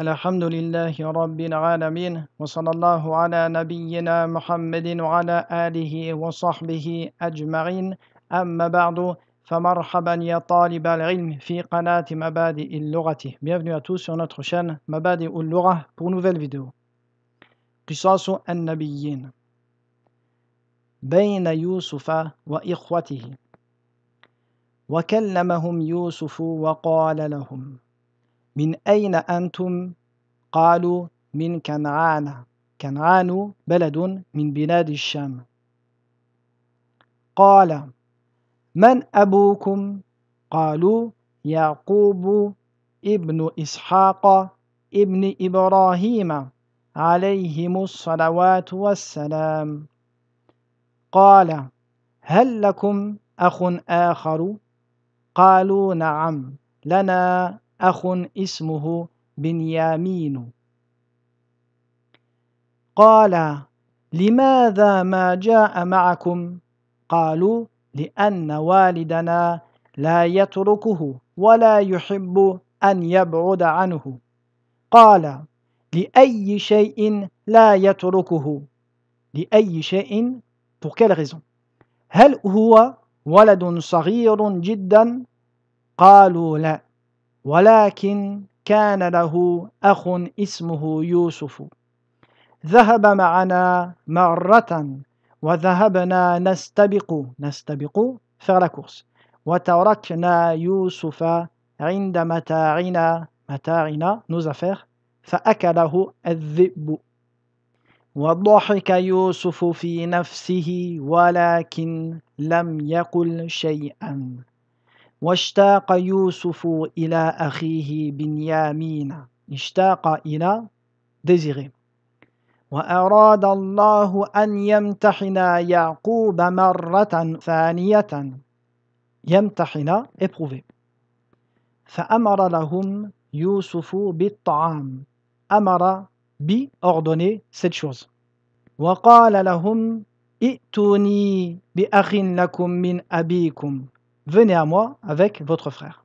الحمد لله رب العالمين وصلى الله على نبينا محمد وعلى آله وصحبه أجمعين أما بعد فمرحبا يا طالب العلم في قناة مبادئ اللغة Bienvenue à tous sur notre chaîne مبادئ اللغة pour nouvelle vidéo قصاص النبيين بين يوسف وإخوته وكلمهم يوسف وقال لهم من أين أنتم؟ قالوا من كنعان كنعان بلد من بلاد الشام قال من أبوكم؟ قالوا يعقوب ابن إسحاق ابن إبراهيم عليهم الصلوات والسلام قال هل لكم أخ آخر؟ قالوا نعم لنا أخ اسمه بنيامين قال لماذا ما جاء معكم قالوا لأن والدنا لا يتركه ولا يحب أن يبعد عنه قال لأي شيء لا يتركه لأي شيء pour quelle raison هل هو ولد صغير جدا قالوا لا ولكن كان له أخ اسمه يوسف ذهب معنا مرة وذهبنا نستبق نستبق فعل كورس وتركنا يوسف عند متاعنا متاعنا نزفر فأكله الذئب وضحك يوسف في نفسه ولكن لم يقل شيئا واشتاق يوسف إلى أخيه بنيامين اشتاق إلى désirer وأراد الله أن يمتحن يعقوب مرة ثانية يمتحن إبروفي فأمر لهم يوسف بالطعام أمر بي ordonner سيت شوز وقال لهم ائتوني بأخ لكم من أبيكم venez à moi avec votre frère.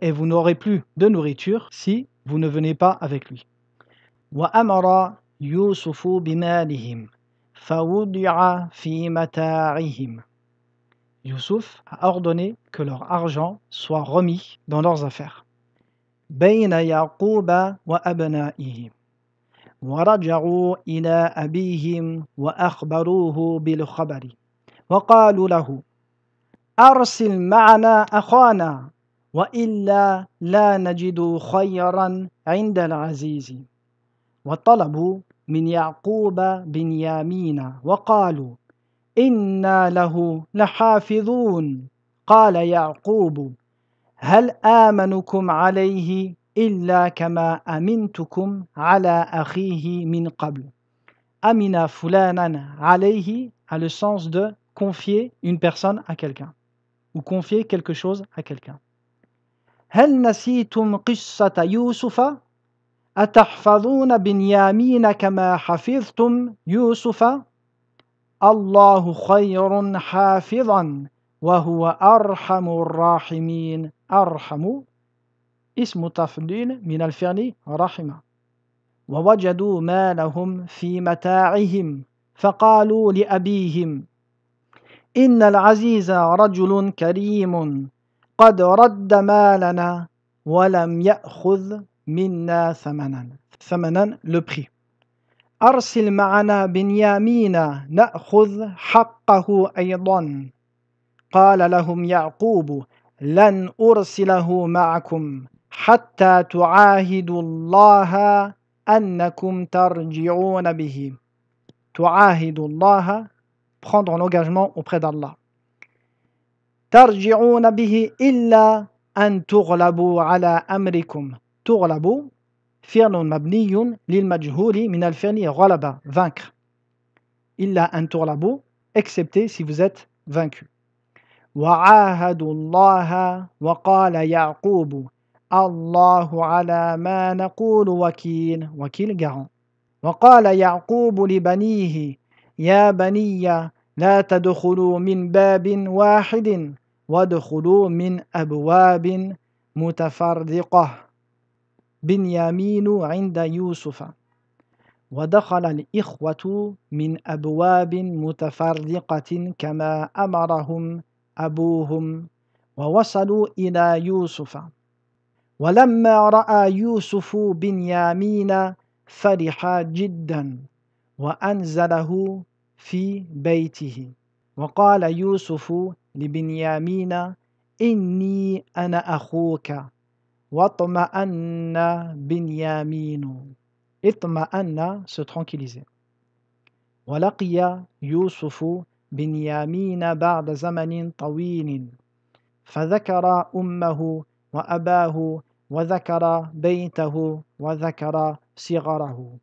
Et vous n'aurez plus de nourriture si vous ne venez pas avec lui. Yusuf a ordonné que leur argent soit remis dans leurs affaires. ورجعوا إلى أبيهم وأخبروه بالخبر وقالوا له أرسل معنا أخانا وإلا لا نجد خيرا عند العزيز وطلبوا من يعقوب بن يامين وقالوا إنا له لحافظون قال يعقوب هل آمنكم عليه إلا كما أمنتكم على أخيه من قبل. أمنا فلانا عليه a le sens de confier une personne à quelqu'un ou confier quelque chose à quelqu'un. هل نسيتم قصة يوسف أتحفظون بنيامين كما حفظتم يوسف الله خير حافظا وهو أرحم الراحمين أرحم اسم تفضيل من الفعل رحمة ووجدوا ما لهم في متاعهم فقالوا لأبيهم إن العزيز رجل كريم قد رد مالنا ولم يأخذ منا ثمنا ثمنا لبخي أرسل معنا بنيامين نأخذ حقه أيضا قال لهم يعقوب لن أرسله معكم حتى تعاهدوا الله أنكم ترجعون به تعاهدوا الله prendre un engagement auprès d'Allah ترجعون به إلا أن تغلبوا على أمركم تغلبوا فعل مبني للمجهول من الفعل غلبة vaincre إلا أن تغلبوا excepté si vous êtes vaincu وعاهدوا الله وقال يعقوب الله على ما نقول وكيل وكيل جعو وقال يعقوب لبنيه يا بني لا تدخلوا من باب واحد وادخلوا من أبواب متفرقة بنيامين عند يوسف ودخل الإخوة من أبواب متفرقة كما أمرهم أبوهم ووصلوا إلى يوسف ولما رأى يوسف بنيامين فرح جدا وأنزله في بيته وقال يوسف لبنيامين إني أنا أخوك واطمأن بنيامين اطمأن se ولقي يوسف بنيامين بعد زمن طويل فذكر أمه وأباه وذكر بيته وذكر صغره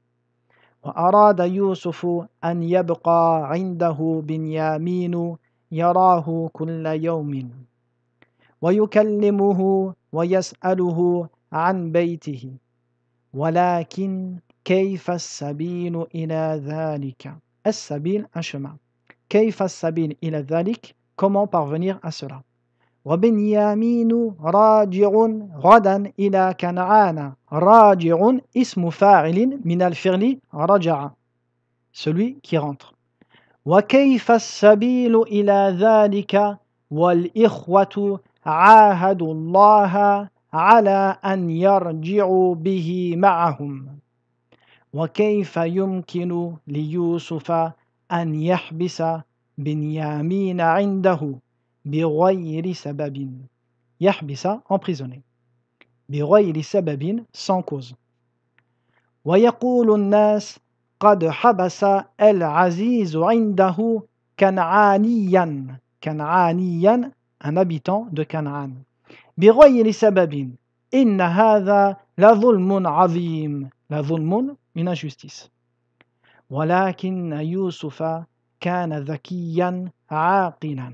وأراد يوسف أن يبقى عنده بنيامين يراه كل يوم ويكلمه ويسأله عن بيته ولكن كيف السبيل إلى ذلك السبيل أشمع كيف السبيل إلى ذلك comment parvenir à cela وبنيامين راجع غدا إلى كنعان راجع اسم فاعل من الفعل رجع celui qui rentre وكيف السبيل إلى ذلك والإخوة عاهدوا الله على أن يرجعوا به معهم وكيف يمكن ليوسف أن يحبس بنيامين عنده بغير سبب يحبس emprisonné بغير سبب sans cause ويقول الناس قد حبس العزيز عنده كنعانيا كنعانيا un habitant de كنعان بغير سبب إن هذا لظلم عظيم لظلم من injustice ولكن يوسف كان ذكيا عاقلا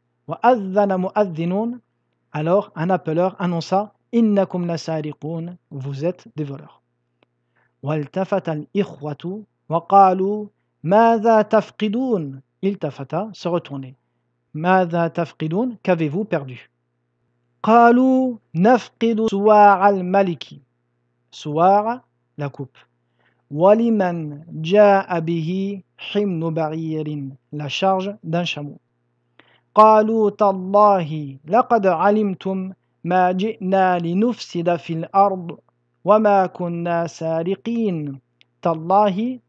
alors un appeleur annonça Innakum lasariqun, vous êtes des voleurs. Il tafata se retourner. qu'avez-vous perdu Qalu nafqidu al-maliki. Suwara, la coupe. Waliman ja'a bihi himnu la charge d'un chameau. Kalu tallahi l'accord alimtum ma j'ai sida na l'inouf siddafi l'arl, wama konna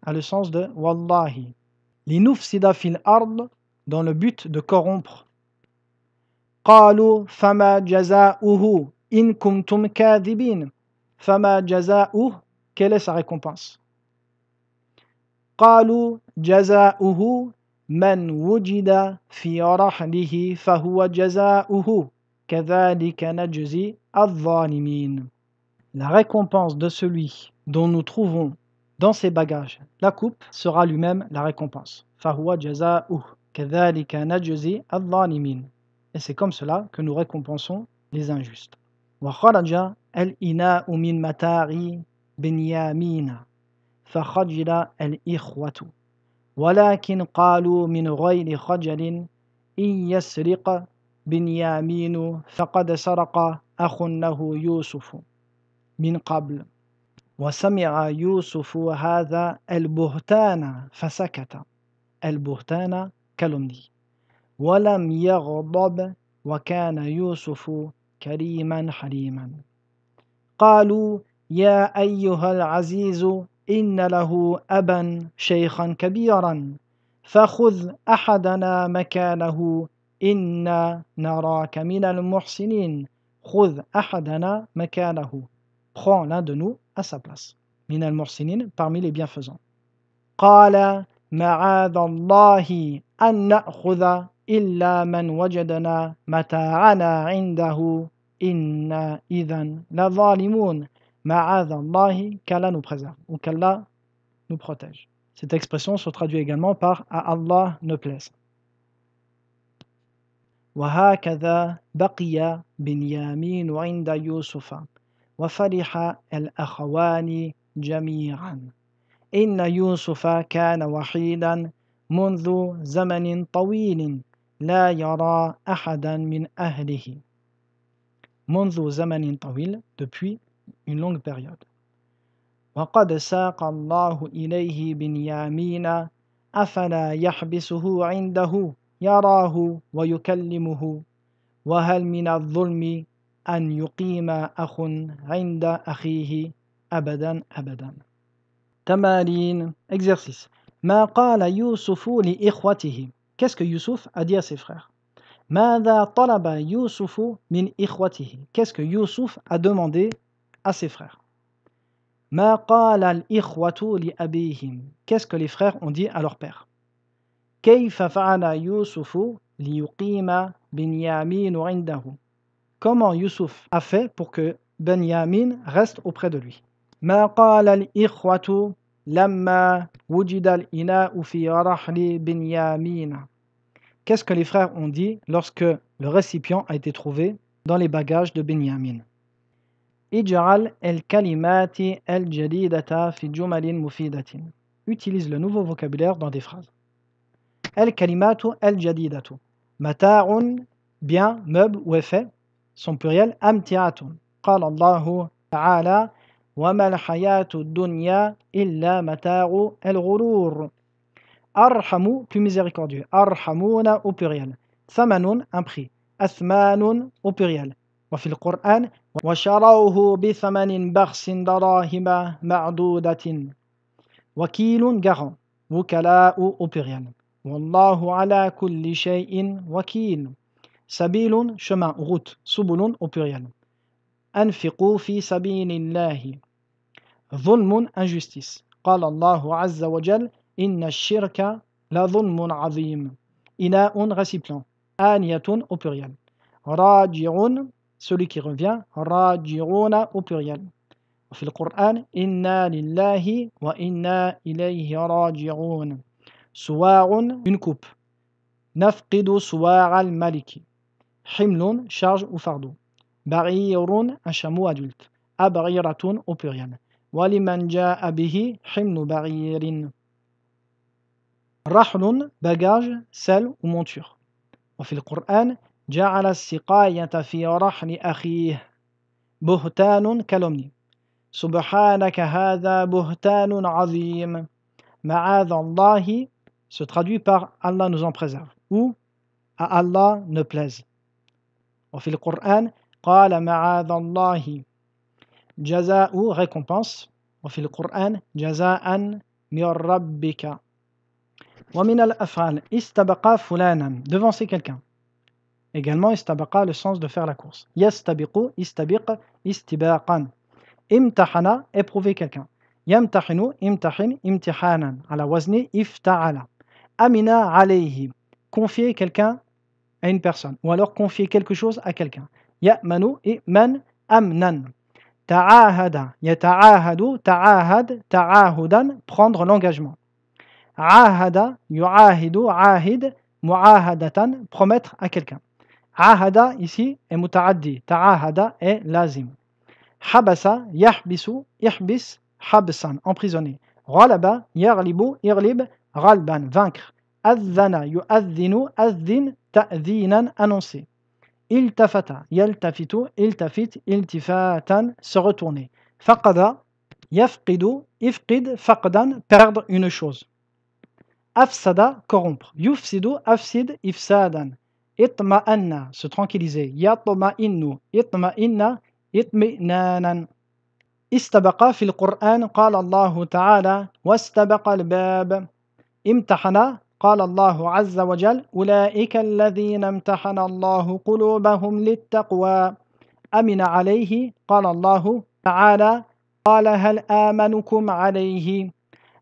a le sens de wallahi. L'inouf siddafi ard dans le but de corrompre. Kalu, fama, jaza, uhu inkumtum ka dibin. Fama, jaza, ouhu, quelle est sa récompense? Kalu, jaza, uhu. من وجد في رحله فهو جزاؤه كذلك نجزي الظالمين La récompense de celui dont nous trouvons dans ses bagages la coupe sera lui-même la récompense. فهو جزاؤه كذلك نجزي الظالمين Et c'est comme cela que nous récompensons les injustes. Wa وخرج الإناء من متاع بنيامين فخجل الإخوة ولكن قالوا من غير خجل إن يسرق بنيامين فقد سرق أخ له يوسف من قبل وسمع يوسف هذا البهتان فسكت البهتان كلمني ولم يغضب وكان يوسف كريما حليما قالوا يا أيها العزيز إن له أبا شيخا كبيرا فخذ أحدنا مكانه إنا نراك من المحسنين خذ أحدنا مكانه prends l'un de nous à sa place من المحسنين parmi les bienfaisants قال معاذ الله أن نأخذ إلا من وجدنا متاعنا عنده إنا إذا لظالمون Ma'adallahi, qu'Allah nous préserve, ou qu'Allah nous protège. Cette expression se traduit également par à Allah ne plaise. وهكذا بقي بنيامين عند يوسف وفرح الأخوان جميعا إن يوسف كان وحيدا منذ زمن طويل لا يرى أحدا من أهله منذ زمن طويل depuis une longue période. وقد ساق الله إليه بنيامين أفلا يحبسه عنده يراه ويكلمه وهل من الظلم أن يقيم أخ عند أخيه أبدا أبدا تمارين exercice ما قال يوسف لإخوته يوسف que سي فرير ماذا طلب يوسف من إخوته يوسف que à ses frères. Qu'est-ce que les frères ont dit à leur père Comment Yusuf a fait pour que Benyamin reste auprès de lui Qu'est-ce que les frères ont dit lorsque le récipient a été trouvé dans les bagages de Benyamin Utilise le nouveau vocabulaire dans des phrases. « El kalimatu el jadidatu »« Mata'un bien meub ou effet » Son pluriel « amti'atun »« Qala allahu ta'ala »« Wa ma hayatu dunya illa mataru el ghurur »« Arhamu » plus miséricordieux « Arhamuna » au pluriel « Samanun un prix « Asmanun au pluriel وفي القرآن وشروه بثمن بخس دراهم معدودة وكيل garant وكلاء opérial والله على كل شيء وكيل سبيل شما غوت سبل au أنفقوا في سبيل الله ظلم أنجستيس قال الله عز وجل إن الشرك لظلم عظيم إناء غسيبلان آنية au راجعون راجع celui qui revient, raji'una au pluriel. في القرآن إنا لله وإنا إليه راجعون سواع une coupe نفقد سواع الملك حمل charge ou fardeau بعير un chameau adulte أبعيرة au pluriel ولمن جاء به حمل بعير رحل bagage selle ou monture وفي القرآن جعل السقاية في رحل أخيه بهتان كلمني سبحانك هذا بهتان عظيم معاذ الله se traduit par Allah nous en préserve ou à Allah ne plaise. وفي القرآن قال معاذ الله جزاء récompense وفي القرآن جزاء من ربك ومن الأفعال استبقى فلانا devancer quelqu'un Également, istabaqa, le sens de faire la course. Yastabiqu, istabiq, istibaqan. Imtahana, éprouver quelqu'un. Yamtahinu, imtahin, imtihanan. Ala wazni, ifta'ala. Amina alayhi, confier quelqu'un à une personne. Ou alors confier quelque chose à quelqu'un. Ya'manu, man amnan. Ta'ahada, yata'ahadu, ta'ahad, ta'ahudan, prendre l'engagement. Ahada, yu'ahidu, ahid, mu'ahadatan, promettre à quelqu'un. Ahada ici est mutaaddi. Ta'ahada est lazim. Habasa, yahbisu, ihbis, habsan, emprisonné. Ralaba, yarlibu, irlib, ralban, vaincre. Azzana yu'adzinu, adzin, ta'dhinan, annoncer. Iltafata, yaltafitu, iltafit, iltifatan, se retourner. Faqada, yafqidu, ifqid, faqdan, perdre une chose. Afsada, corrompre. Yufsidu, afsid, ifsadan. اطمأن سو ترانكيليزي يطمئن اطمئن اطمئنانا استبق في القرآن قال الله تعالى واستبق الباب امتحن قال الله عز وجل أولئك الذين امتحن الله قلوبهم للتقوى أمن عليه قال الله تعالى قال هل آمنكم عليه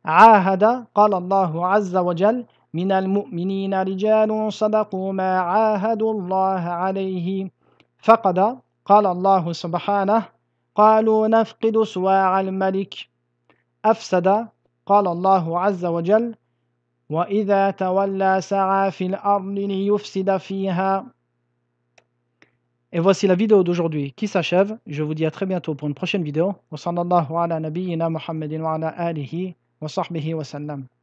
عاهد قال الله عز وجل من المؤمنين رجال صدقوا ما عاهدوا الله عليه فقد قال الله سبحانه قالوا نفقد سواع الملك أفسد قال الله عز وجل وإذا تولى سعى في الأرض ليفسد فيها Et voici la vidéo d'aujourd'hui qui s'achève. Je vous dis à très bientôt pour une prochaine vidéo. Wa sallallahu ala nabiyyina Muhammadin wa ala alihi wa sahbihi wa sallam.